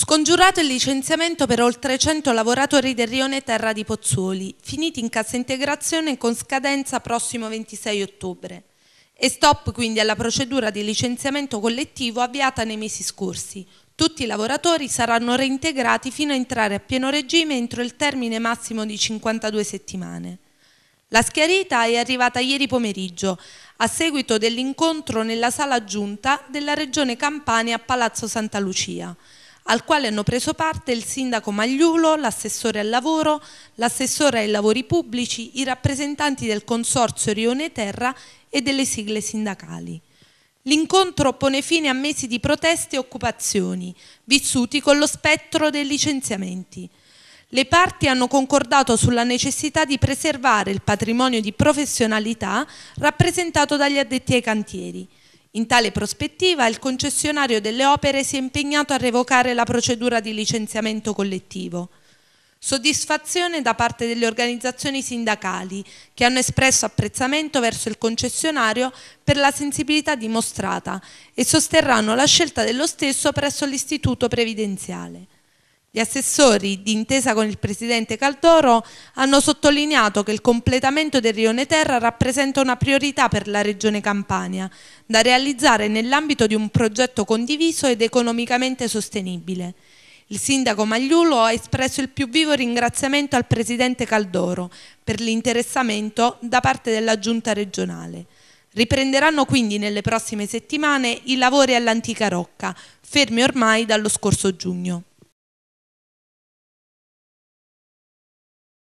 Scongiurato il licenziamento per oltre 100 lavoratori del Rione Terra di Pozzuoli, finiti in cassa integrazione con scadenza prossimo 26 ottobre. E stop quindi alla procedura di licenziamento collettivo avviata nei mesi scorsi. Tutti i lavoratori saranno reintegrati fino a entrare a pieno regime entro il termine massimo di 52 settimane. La schiarita è arrivata ieri pomeriggio, a seguito dell'incontro nella sala giunta della Regione Campania a Palazzo Santa Lucia al quale hanno preso parte il sindaco Magliulo, l'assessore al lavoro, l'assessore ai lavori pubblici, i rappresentanti del consorzio Rione Terra e delle sigle sindacali. L'incontro pone fine a mesi di proteste e occupazioni, vissuti con lo spettro dei licenziamenti. Le parti hanno concordato sulla necessità di preservare il patrimonio di professionalità rappresentato dagli addetti ai cantieri, in tale prospettiva il concessionario delle opere si è impegnato a revocare la procedura di licenziamento collettivo. Soddisfazione da parte delle organizzazioni sindacali che hanno espresso apprezzamento verso il concessionario per la sensibilità dimostrata e sosterranno la scelta dello stesso presso l'istituto previdenziale. Gli assessori, d'intesa con il presidente Caldoro, hanno sottolineato che il completamento del rione Terra rappresenta una priorità per la regione Campania, da realizzare nell'ambito di un progetto condiviso ed economicamente sostenibile. Il sindaco Magliulo ha espresso il più vivo ringraziamento al presidente Caldoro per l'interessamento da parte della giunta regionale. Riprenderanno quindi nelle prossime settimane i lavori all'antica Rocca, fermi ormai dallo scorso giugno.